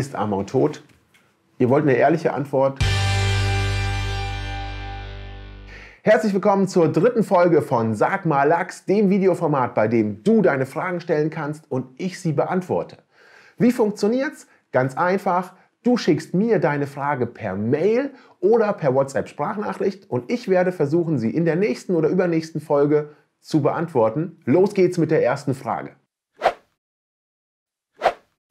ist Amau tot? Ihr wollt eine ehrliche Antwort? Herzlich willkommen zur dritten Folge von Sag mal Lachs, dem Videoformat, bei dem du deine Fragen stellen kannst und ich sie beantworte. Wie funktioniert's? Ganz einfach. Du schickst mir deine Frage per Mail oder per WhatsApp-Sprachnachricht und ich werde versuchen, sie in der nächsten oder übernächsten Folge zu beantworten. Los geht's mit der ersten Frage.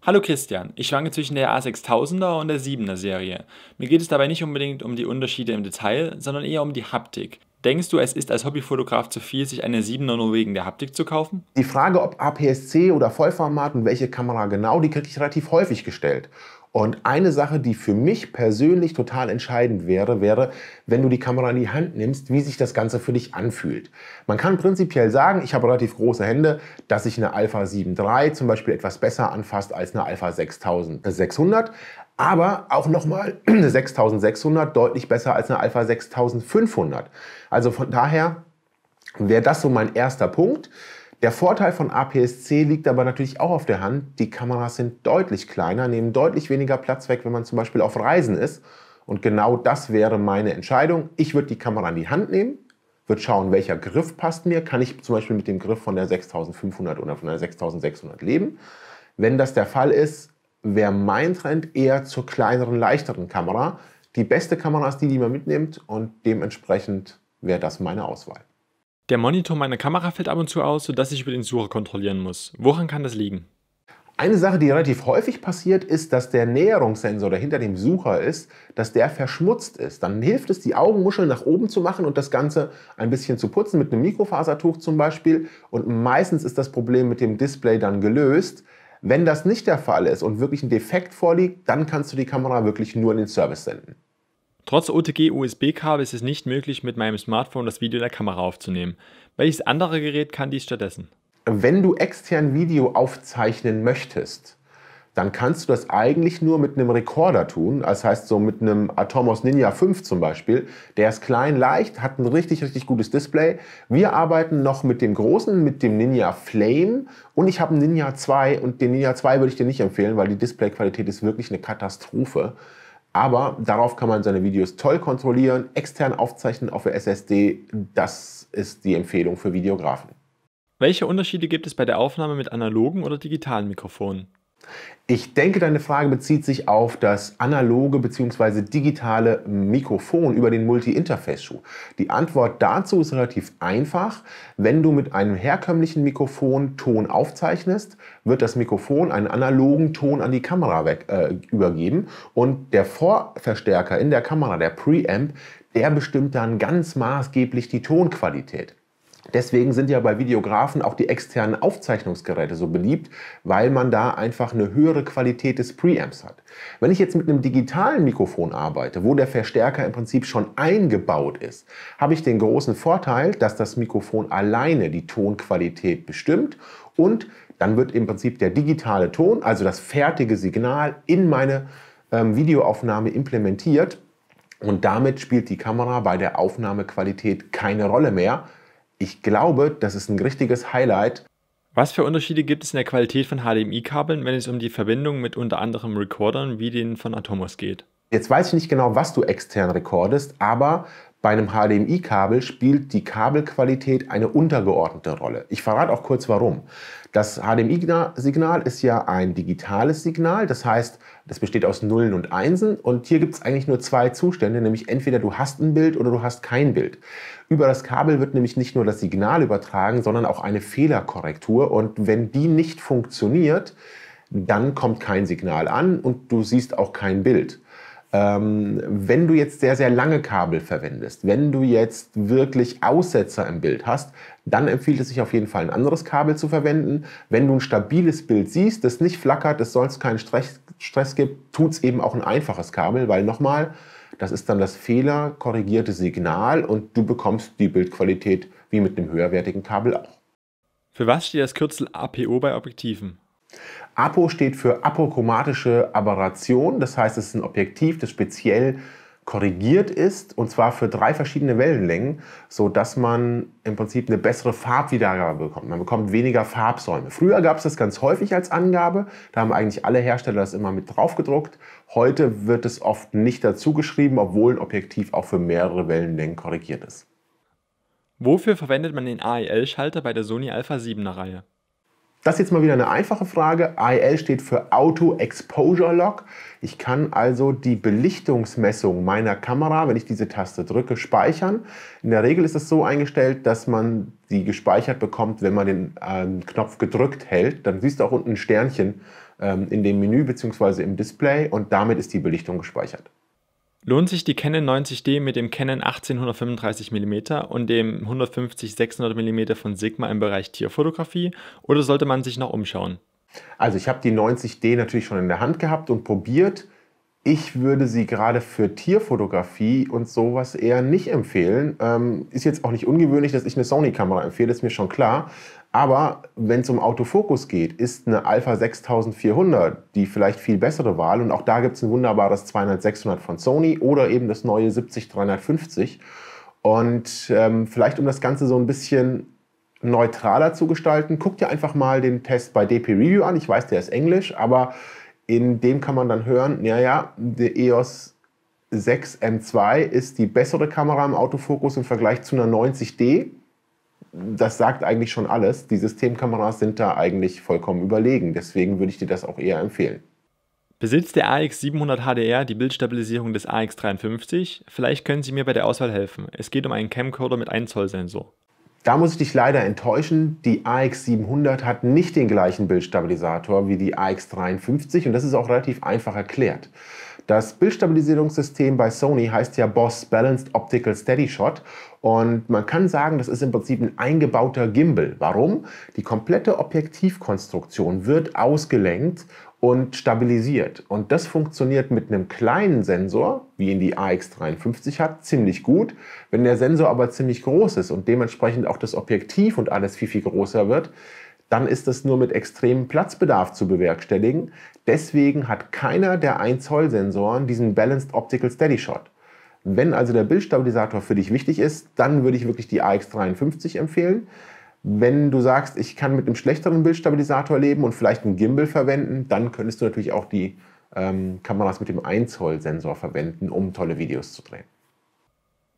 Hallo Christian, ich schwanke zwischen der A6000er und der 7er Serie. Mir geht es dabei nicht unbedingt um die Unterschiede im Detail, sondern eher um die Haptik. Denkst du, es ist als Hobbyfotograf zu viel, sich eine 7er nur wegen der Haptik zu kaufen? Die Frage, ob APS-C oder Vollformat und welche Kamera genau, die kriege ich relativ häufig gestellt. Und eine Sache, die für mich persönlich total entscheidend wäre, wäre, wenn du die Kamera in die Hand nimmst, wie sich das Ganze für dich anfühlt. Man kann prinzipiell sagen, ich habe relativ große Hände, dass sich eine Alpha 7 III zum Beispiel etwas besser anfasst als eine Alpha 6600, aber auch nochmal eine 6600 deutlich besser als eine Alpha 6500. Also von daher wäre das so mein erster Punkt. Der Vorteil von APS-C liegt aber natürlich auch auf der Hand. Die Kameras sind deutlich kleiner, nehmen deutlich weniger Platz weg, wenn man zum Beispiel auf Reisen ist. Und genau das wäre meine Entscheidung. Ich würde die Kamera in die Hand nehmen, würde schauen, welcher Griff passt mir. Kann ich zum Beispiel mit dem Griff von der 6500 oder von der 6600 leben? Wenn das der Fall ist, wäre mein Trend eher zur kleineren, leichteren Kamera. Die beste Kamera ist die, die man mitnimmt und dementsprechend wäre das meine Auswahl. Der Monitor meiner Kamera fällt ab und zu aus, sodass ich über den Sucher kontrollieren muss. Woran kann das liegen? Eine Sache, die relativ häufig passiert, ist, dass der Näherungssensor, der hinter dem Sucher ist, dass der verschmutzt ist. Dann hilft es, die Augenmuscheln nach oben zu machen und das Ganze ein bisschen zu putzen, mit einem Mikrofasertuch zum Beispiel. Und meistens ist das Problem mit dem Display dann gelöst. Wenn das nicht der Fall ist und wirklich ein Defekt vorliegt, dann kannst du die Kamera wirklich nur in den Service senden. Trotz OTG-USB-Kabel ist es nicht möglich, mit meinem Smartphone das Video der Kamera aufzunehmen. Welches andere Gerät kann dies stattdessen? Wenn du extern Video aufzeichnen möchtest, dann kannst du das eigentlich nur mit einem Rekorder tun. Das heißt, so mit einem Atomos Ninja 5 zum Beispiel. Der ist klein, leicht, hat ein richtig, richtig gutes Display. Wir arbeiten noch mit dem großen, mit dem Ninja Flame. Und ich habe einen Ninja 2 und den Ninja 2 würde ich dir nicht empfehlen, weil die Displayqualität ist wirklich eine Katastrophe. Aber darauf kann man seine Videos toll kontrollieren, extern aufzeichnen auf der SSD. Das ist die Empfehlung für Videografen. Welche Unterschiede gibt es bei der Aufnahme mit analogen oder digitalen Mikrofonen? Ich denke, deine Frage bezieht sich auf das analoge bzw. digitale Mikrofon über den Multi-Interface-Schuh. Die Antwort dazu ist relativ einfach. Wenn du mit einem herkömmlichen Mikrofon Ton aufzeichnest, wird das Mikrofon einen analogen Ton an die Kamera weg, äh, übergeben und der Vorverstärker in der Kamera, der Preamp, der bestimmt dann ganz maßgeblich die Tonqualität. Deswegen sind ja bei Videografen auch die externen Aufzeichnungsgeräte so beliebt, weil man da einfach eine höhere Qualität des Preamps hat. Wenn ich jetzt mit einem digitalen Mikrofon arbeite, wo der Verstärker im Prinzip schon eingebaut ist, habe ich den großen Vorteil, dass das Mikrofon alleine die Tonqualität bestimmt und dann wird im Prinzip der digitale Ton, also das fertige Signal, in meine ähm, Videoaufnahme implementiert. Und damit spielt die Kamera bei der Aufnahmequalität keine Rolle mehr, ich glaube, das ist ein richtiges Highlight. Was für Unterschiede gibt es in der Qualität von HDMI-Kabeln, wenn es um die Verbindung mit unter anderem Recordern wie den von Atomos geht? Jetzt weiß ich nicht genau, was du extern recordest, aber bei einem HDMI-Kabel spielt die Kabelqualität eine untergeordnete Rolle. Ich verrate auch kurz warum. Das HDMI-Signal ist ja ein digitales Signal, das heißt, das besteht aus Nullen und Einsen und hier gibt es eigentlich nur zwei Zustände, nämlich entweder du hast ein Bild oder du hast kein Bild. Über das Kabel wird nämlich nicht nur das Signal übertragen, sondern auch eine Fehlerkorrektur und wenn die nicht funktioniert, dann kommt kein Signal an und du siehst auch kein Bild. Ähm, wenn du jetzt sehr, sehr lange Kabel verwendest, wenn du jetzt wirklich Aussetzer im Bild hast, dann empfiehlt es sich auf jeden Fall ein anderes Kabel zu verwenden. Wenn du ein stabiles Bild siehst, das nicht flackert, es soll keinen Stress, Stress gibt, tut es eben auch ein einfaches Kabel, weil nochmal, das ist dann das fehlerkorrigierte Signal und du bekommst die Bildqualität wie mit einem höherwertigen Kabel auch. Für was steht das Kürzel APO bei Objektiven? APO steht für apochromatische Aberration. Das heißt, es ist ein Objektiv, das speziell korrigiert ist und zwar für drei verschiedene Wellenlängen, sodass man im Prinzip eine bessere Farbwiedergabe bekommt. Man bekommt weniger Farbsäume. Früher gab es das ganz häufig als Angabe. Da haben eigentlich alle Hersteller das immer mit drauf gedruckt. Heute wird es oft nicht dazu geschrieben, obwohl ein Objektiv auch für mehrere Wellenlängen korrigiert ist. Wofür verwendet man den AEL-Schalter bei der Sony Alpha 7er Reihe? Das ist jetzt mal wieder eine einfache Frage. IL steht für Auto Exposure Log. Ich kann also die Belichtungsmessung meiner Kamera, wenn ich diese Taste drücke, speichern. In der Regel ist es so eingestellt, dass man die gespeichert bekommt, wenn man den ähm, Knopf gedrückt hält. Dann siehst du auch unten ein Sternchen ähm, in dem Menü bzw. im Display und damit ist die Belichtung gespeichert lohnt sich die Canon 90D mit dem Canon 1835 mm und dem 150-600 mm von Sigma im Bereich Tierfotografie oder sollte man sich noch umschauen? Also ich habe die 90D natürlich schon in der Hand gehabt und probiert. Ich würde sie gerade für Tierfotografie und sowas eher nicht empfehlen. Ähm, ist jetzt auch nicht ungewöhnlich, dass ich eine Sony-Kamera empfehle, ist mir schon klar. Aber wenn es um Autofokus geht, ist eine Alpha 6400 die vielleicht viel bessere Wahl. Und auch da gibt es ein wunderbares 200-600 von Sony oder eben das neue 70-350. Und ähm, vielleicht um das Ganze so ein bisschen neutraler zu gestalten, guckt ihr einfach mal den Test bei DP Review an. Ich weiß, der ist englisch, aber in dem kann man dann hören, naja, der EOS 6 M2 ist die bessere Kamera im Autofokus im Vergleich zu einer 90D das sagt eigentlich schon alles. Die Systemkameras sind da eigentlich vollkommen überlegen. Deswegen würde ich dir das auch eher empfehlen. Besitzt der AX 700 HDR die Bildstabilisierung des AX 53? Vielleicht können Sie mir bei der Auswahl helfen. Es geht um einen Camcorder mit 1 Zoll Sensor. Da muss ich dich leider enttäuschen. Die AX 700 hat nicht den gleichen Bildstabilisator wie die AX 53 und das ist auch relativ einfach erklärt. Das Bildstabilisierungssystem bei Sony heißt ja Boss Balanced Optical Steady Shot und man kann sagen, das ist im Prinzip ein eingebauter Gimbal. Warum? Die komplette Objektivkonstruktion wird ausgelenkt und stabilisiert. Und das funktioniert mit einem kleinen Sensor, wie ihn die AX53 hat, ziemlich gut. Wenn der Sensor aber ziemlich groß ist und dementsprechend auch das Objektiv und alles viel, viel größer wird, dann ist das nur mit extremem Platzbedarf zu bewerkstelligen. Deswegen hat keiner der 1 Zoll Sensoren diesen Balanced Optical Steady Shot. Wenn also der Bildstabilisator für dich wichtig ist, dann würde ich wirklich die AX53 empfehlen. Wenn du sagst, ich kann mit einem schlechteren Bildstabilisator leben und vielleicht einen Gimbal verwenden, dann könntest du natürlich auch die ähm, Kameras mit dem 1 Zoll Sensor verwenden, um tolle Videos zu drehen.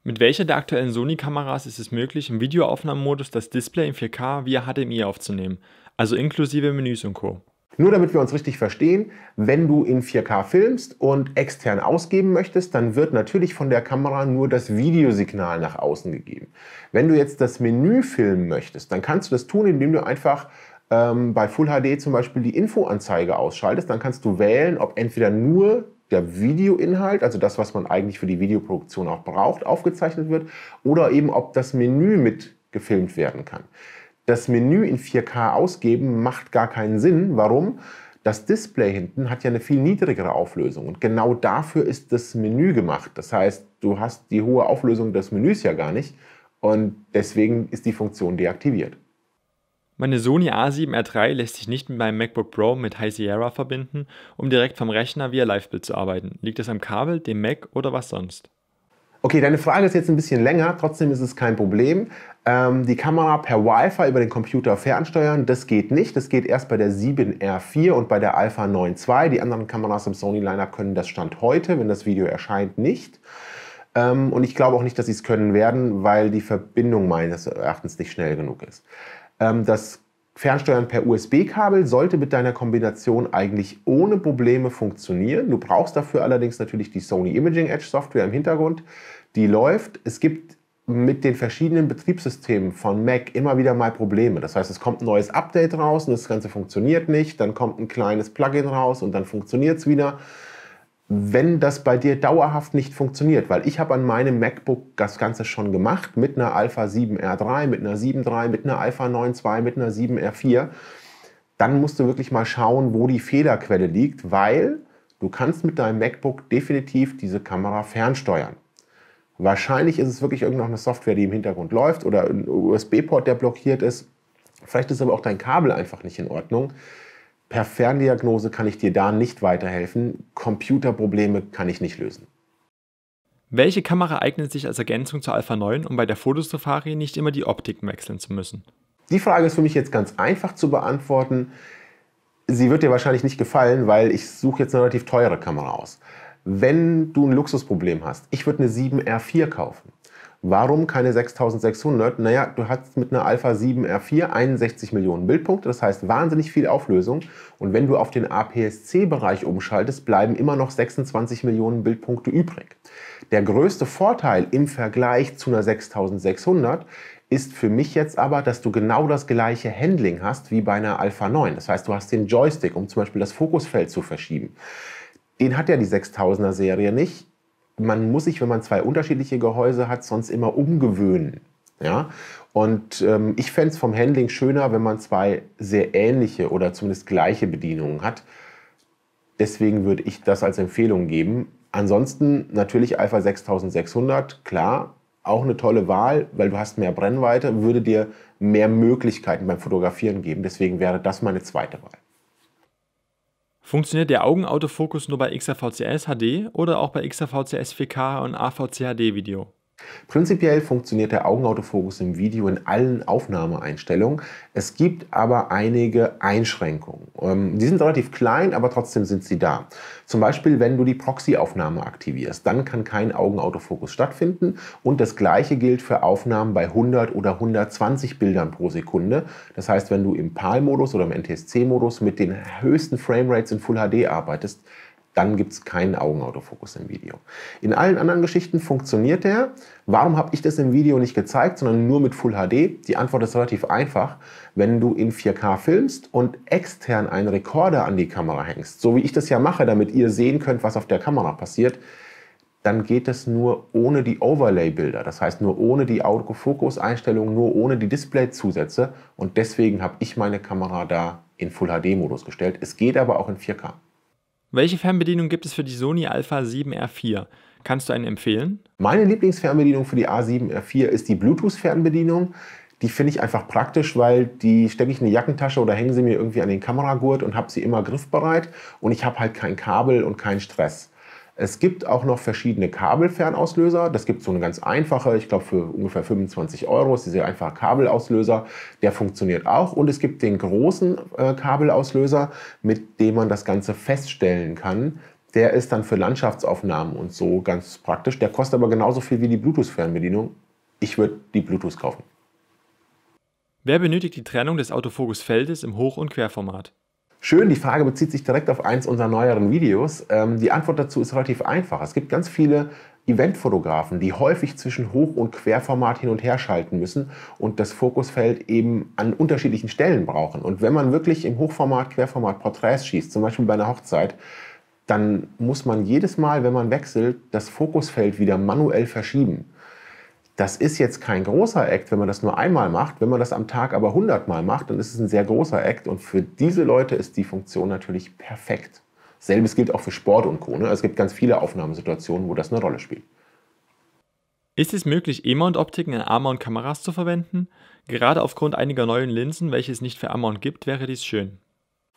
Mit welcher der aktuellen Sony-Kameras ist es möglich, im Videoaufnahmemodus das Display in 4K via HDMI aufzunehmen, also inklusive Menüs und Co. Nur damit wir uns richtig verstehen, wenn du in 4K filmst und extern ausgeben möchtest, dann wird natürlich von der Kamera nur das Videosignal nach außen gegeben. Wenn du jetzt das Menü filmen möchtest, dann kannst du das tun, indem du einfach ähm, bei Full HD zum Beispiel die Infoanzeige ausschaltest. Dann kannst du wählen, ob entweder nur der Videoinhalt, also das, was man eigentlich für die Videoproduktion auch braucht, aufgezeichnet wird oder eben ob das Menü mit gefilmt werden kann. Das Menü in 4K ausgeben macht gar keinen Sinn. Warum? Das Display hinten hat ja eine viel niedrigere Auflösung und genau dafür ist das Menü gemacht. Das heißt, du hast die hohe Auflösung des Menüs ja gar nicht und deswegen ist die Funktion deaktiviert. Meine Sony A7R3 lässt sich nicht mit meinem MacBook Pro mit High Sierra verbinden, um direkt vom Rechner via Livebild zu arbeiten. Liegt es am Kabel, dem Mac oder was sonst? Okay, deine Frage ist jetzt ein bisschen länger, trotzdem ist es kein Problem. Ähm, die Kamera per Wi-Fi über den Computer fernsteuern, das geht nicht. Das geht erst bei der 7R4 und bei der Alpha 9.2. Die anderen Kameras im sony Liner können das Stand heute, wenn das Video erscheint, nicht. Ähm, und ich glaube auch nicht, dass sie es können werden, weil die Verbindung meines Erachtens nicht schnell genug ist. Ähm, das Fernsteuern per USB-Kabel sollte mit deiner Kombination eigentlich ohne Probleme funktionieren. Du brauchst dafür allerdings natürlich die Sony Imaging Edge Software im Hintergrund. Die läuft. Es gibt mit den verschiedenen Betriebssystemen von Mac immer wieder mal Probleme. Das heißt, es kommt ein neues Update raus und das Ganze funktioniert nicht. Dann kommt ein kleines Plugin raus und dann funktioniert es wieder wenn das bei dir dauerhaft nicht funktioniert, weil ich habe an meinem MacBook das Ganze schon gemacht mit einer Alpha 7 R3, mit einer 7.3, mit einer Alpha 9.2, mit einer 7 R4, dann musst du wirklich mal schauen, wo die Fehlerquelle liegt, weil du kannst mit deinem MacBook definitiv diese Kamera fernsteuern. Wahrscheinlich ist es wirklich irgendeine Software, die im Hintergrund läuft oder ein USB-Port, der blockiert ist. Vielleicht ist aber auch dein Kabel einfach nicht in Ordnung. Per Ferndiagnose kann ich dir da nicht weiterhelfen. Computerprobleme kann ich nicht lösen. Welche Kamera eignet sich als Ergänzung zur Alpha 9, um bei der Fotosafari nicht immer die Optik wechseln zu müssen? Die Frage ist für mich jetzt ganz einfach zu beantworten. Sie wird dir wahrscheinlich nicht gefallen, weil ich suche jetzt eine relativ teure Kamera aus. Wenn du ein Luxusproblem hast, ich würde eine 7R4 kaufen. Warum keine 6600? Naja, du hast mit einer Alpha 7 R4 61 Millionen Bildpunkte, das heißt wahnsinnig viel Auflösung. Und wenn du auf den APS-C-Bereich umschaltest, bleiben immer noch 26 Millionen Bildpunkte übrig. Der größte Vorteil im Vergleich zu einer 6600 ist für mich jetzt aber, dass du genau das gleiche Handling hast wie bei einer Alpha 9. Das heißt, du hast den Joystick, um zum Beispiel das Fokusfeld zu verschieben. Den hat ja die 6000er Serie nicht man muss sich, wenn man zwei unterschiedliche Gehäuse hat, sonst immer umgewöhnen. Ja? Und ähm, ich fände es vom Handling schöner, wenn man zwei sehr ähnliche oder zumindest gleiche Bedienungen hat. Deswegen würde ich das als Empfehlung geben. Ansonsten natürlich Alpha 6600, klar, auch eine tolle Wahl, weil du hast mehr Brennweite, würde dir mehr Möglichkeiten beim Fotografieren geben. Deswegen wäre das meine zweite Wahl. Funktioniert der Augenautofokus nur bei XAVCS HD oder auch bei XAVCS 4K und AVC HD Video? Prinzipiell funktioniert der Augenautofokus im Video in allen Aufnahmeeinstellungen. Es gibt aber einige Einschränkungen. Ähm, die sind relativ klein, aber trotzdem sind sie da. Zum Beispiel, wenn du die Proxy-Aufnahme aktivierst, dann kann kein Augenautofokus stattfinden. Und das gleiche gilt für Aufnahmen bei 100 oder 120 Bildern pro Sekunde. Das heißt, wenn du im PAL-Modus oder im NTSC-Modus mit den höchsten Framerates in Full HD arbeitest, dann gibt es keinen Augenautofokus im Video. In allen anderen Geschichten funktioniert der. Warum habe ich das im Video nicht gezeigt, sondern nur mit Full HD? Die Antwort ist relativ einfach. Wenn du in 4K filmst und extern einen Rekorder an die Kamera hängst, so wie ich das ja mache, damit ihr sehen könnt, was auf der Kamera passiert, dann geht es nur ohne die Overlay-Bilder, das heißt nur ohne die Autofokus-Einstellungen, nur ohne die Display-Zusätze und deswegen habe ich meine Kamera da in Full HD-Modus gestellt. Es geht aber auch in 4K. Welche Fernbedienung gibt es für die Sony Alpha 7R4? Kannst du einen empfehlen? Meine Lieblingsfernbedienung für die A7R4 ist die Bluetooth-Fernbedienung. Die finde ich einfach praktisch, weil die stecke ich in eine Jackentasche oder hänge sie mir irgendwie an den Kameragurt und habe sie immer griffbereit und ich habe halt kein Kabel und keinen Stress. Es gibt auch noch verschiedene Kabelfernauslöser. Das gibt so eine ganz einfache, ich glaube für ungefähr 25 Euro ist dieser einfache Kabelauslöser. Der funktioniert auch. Und es gibt den großen äh, Kabelauslöser, mit dem man das Ganze feststellen kann. Der ist dann für Landschaftsaufnahmen und so ganz praktisch. Der kostet aber genauso viel wie die Bluetooth-Fernbedienung. Ich würde die Bluetooth kaufen. Wer benötigt die Trennung des Autofokusfeldes im Hoch- und Querformat? Schön, die Frage bezieht sich direkt auf eins unserer neueren Videos. Ähm, die Antwort dazu ist relativ einfach. Es gibt ganz viele Eventfotografen, die häufig zwischen Hoch- und Querformat hin und her schalten müssen und das Fokusfeld eben an unterschiedlichen Stellen brauchen. Und wenn man wirklich im Hochformat, Querformat Porträts schießt, zum Beispiel bei einer Hochzeit, dann muss man jedes Mal, wenn man wechselt, das Fokusfeld wieder manuell verschieben. Das ist jetzt kein großer Act, wenn man das nur einmal macht. Wenn man das am Tag aber 100 Mal macht, dann ist es ein sehr großer Act. Und für diese Leute ist die Funktion natürlich perfekt. Selbes gilt auch für Sport und Co. Ne? Also es gibt ganz viele Aufnahmesituationen, wo das eine Rolle spielt. Ist es möglich, E-Mount-Optiken in A-Mount-Kameras zu verwenden? Gerade aufgrund einiger neuen Linsen, welche es nicht für a gibt, wäre dies schön.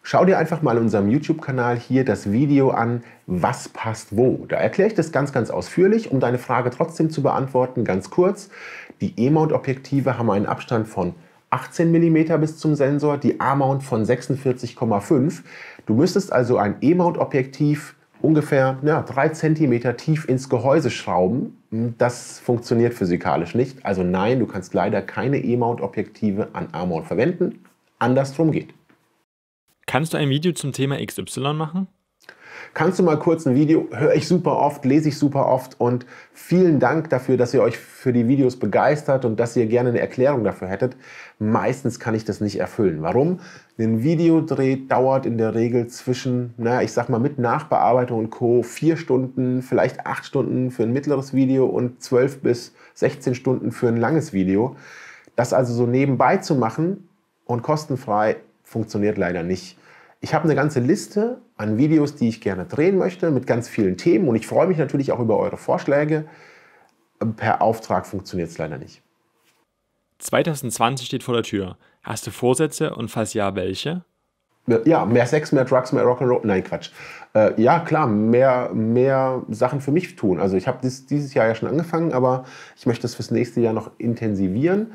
Schau dir einfach mal unserem YouTube-Kanal hier das Video an, was passt wo. Da erkläre ich das ganz, ganz ausführlich, um deine Frage trotzdem zu beantworten, ganz kurz. Die E-Mount-Objektive haben einen Abstand von 18 mm bis zum Sensor, die A-Mount von 46,5. Du müsstest also ein E-Mount-Objektiv ungefähr ja, 3 cm tief ins Gehäuse schrauben. Das funktioniert physikalisch nicht. Also nein, du kannst leider keine E-Mount-Objektive an A-Mount verwenden. Andersrum geht. Kannst du ein Video zum Thema XY machen? Kannst du mal kurz ein Video, höre ich super oft, lese ich super oft und vielen Dank dafür, dass ihr euch für die Videos begeistert und dass ihr gerne eine Erklärung dafür hättet. Meistens kann ich das nicht erfüllen. Warum? Ein Videodreh dauert in der Regel zwischen, naja, ich sag mal mit Nachbearbeitung und Co. vier Stunden, vielleicht acht Stunden für ein mittleres Video und zwölf bis 16 Stunden für ein langes Video. Das also so nebenbei zu machen und kostenfrei funktioniert leider nicht. Ich habe eine ganze Liste an Videos, die ich gerne drehen möchte, mit ganz vielen Themen. Und ich freue mich natürlich auch über eure Vorschläge. Per Auftrag funktioniert es leider nicht. 2020 steht vor der Tür. Hast du Vorsätze und falls ja, welche? Ja, mehr Sex, mehr Drugs, mehr Rock'n'Roll. Nein, Quatsch. Äh, ja, klar, mehr, mehr Sachen für mich tun. Also ich habe dies, dieses Jahr ja schon angefangen, aber ich möchte das fürs nächste Jahr noch intensivieren.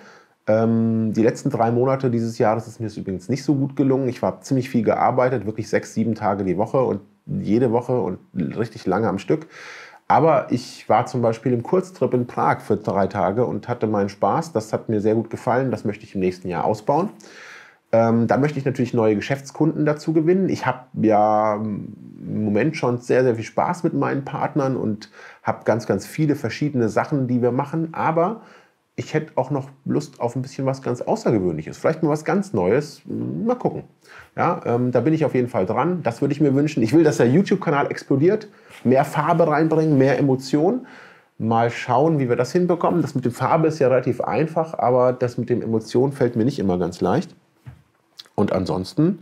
Ähm, die letzten drei Monate dieses Jahres ist mir das übrigens nicht so gut gelungen. Ich habe ziemlich viel gearbeitet, wirklich sechs, sieben Tage die Woche und jede Woche und richtig lange am Stück. Aber ich war zum Beispiel im Kurztrip in Prag für drei Tage und hatte meinen Spaß. Das hat mir sehr gut gefallen. Das möchte ich im nächsten Jahr ausbauen. Ähm, dann möchte ich natürlich neue Geschäftskunden dazu gewinnen. Ich habe ja im Moment schon sehr, sehr viel Spaß mit meinen Partnern und habe ganz, ganz viele verschiedene Sachen, die wir machen. Aber ich hätte auch noch Lust auf ein bisschen was ganz Außergewöhnliches. Vielleicht mal was ganz Neues. Mal gucken. Ja, ähm, da bin ich auf jeden Fall dran. Das würde ich mir wünschen. Ich will, dass der YouTube-Kanal explodiert. Mehr Farbe reinbringen, mehr Emotion. Mal schauen, wie wir das hinbekommen. Das mit dem Farbe ist ja relativ einfach, aber das mit dem Emotion fällt mir nicht immer ganz leicht. Und ansonsten,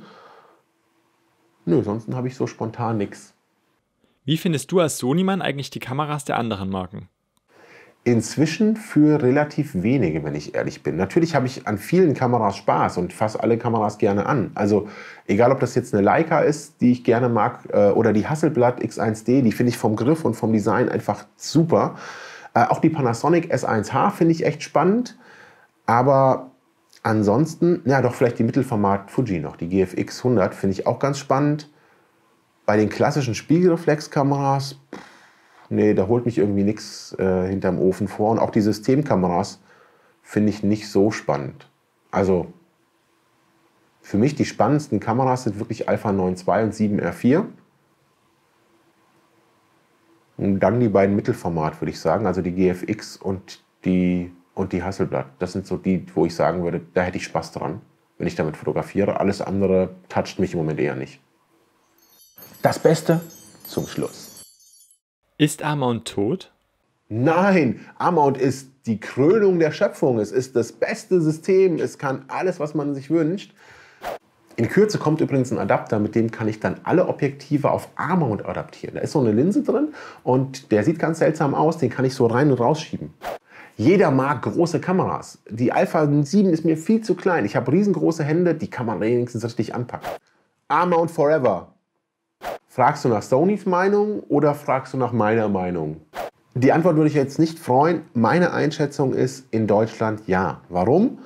nö, ansonsten habe ich so spontan nichts. Wie findest du als Sonymann eigentlich die Kameras der anderen Marken? inzwischen für relativ wenige, wenn ich ehrlich bin. Natürlich habe ich an vielen Kameras Spaß und fasse alle Kameras gerne an. Also egal, ob das jetzt eine Leica ist, die ich gerne mag, äh, oder die Hasselblad X1D, die finde ich vom Griff und vom Design einfach super. Äh, auch die Panasonic S1H finde ich echt spannend. Aber ansonsten, ja doch vielleicht die Mittelformat Fuji noch, die GFX 100 finde ich auch ganz spannend. Bei den klassischen Spiegelreflexkameras... Pff, nee, da holt mich irgendwie nichts äh, hinterm Ofen vor. Und auch die Systemkameras finde ich nicht so spannend. Also für mich die spannendsten Kameras sind wirklich Alpha 9.2 und 7R4. Und dann die beiden Mittelformat, würde ich sagen, also die GFX und die, und die Hasselblatt. Das sind so die, wo ich sagen würde, da hätte ich Spaß dran, wenn ich damit fotografiere. Alles andere toucht mich im Moment eher nicht. Das Beste zum Schluss. Ist Amount tot? Nein, Amount ist die Krönung der Schöpfung. Es ist das beste System. Es kann alles, was man sich wünscht. In Kürze kommt übrigens ein Adapter, mit dem kann ich dann alle Objektive auf A-Mount adaptieren. Da ist so eine Linse drin und der sieht ganz seltsam aus, den kann ich so rein und rausschieben. Jeder mag große Kameras. Die Alpha 7 ist mir viel zu klein. Ich habe riesengroße Hände, die kann man wenigstens richtig anpacken. a Forever! Fragst du nach Sonys Meinung oder fragst du nach meiner Meinung? Die Antwort würde ich jetzt nicht freuen. Meine Einschätzung ist in Deutschland ja. Warum?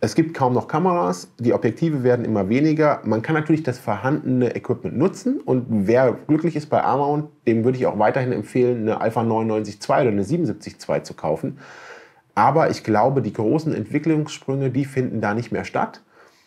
Es gibt kaum noch Kameras, die Objektive werden immer weniger. Man kann natürlich das vorhandene Equipment nutzen und wer glücklich ist bei Armount, dem würde ich auch weiterhin empfehlen, eine Alpha 99 II oder eine 77 II zu kaufen. Aber ich glaube, die großen Entwicklungssprünge, die finden da nicht mehr statt.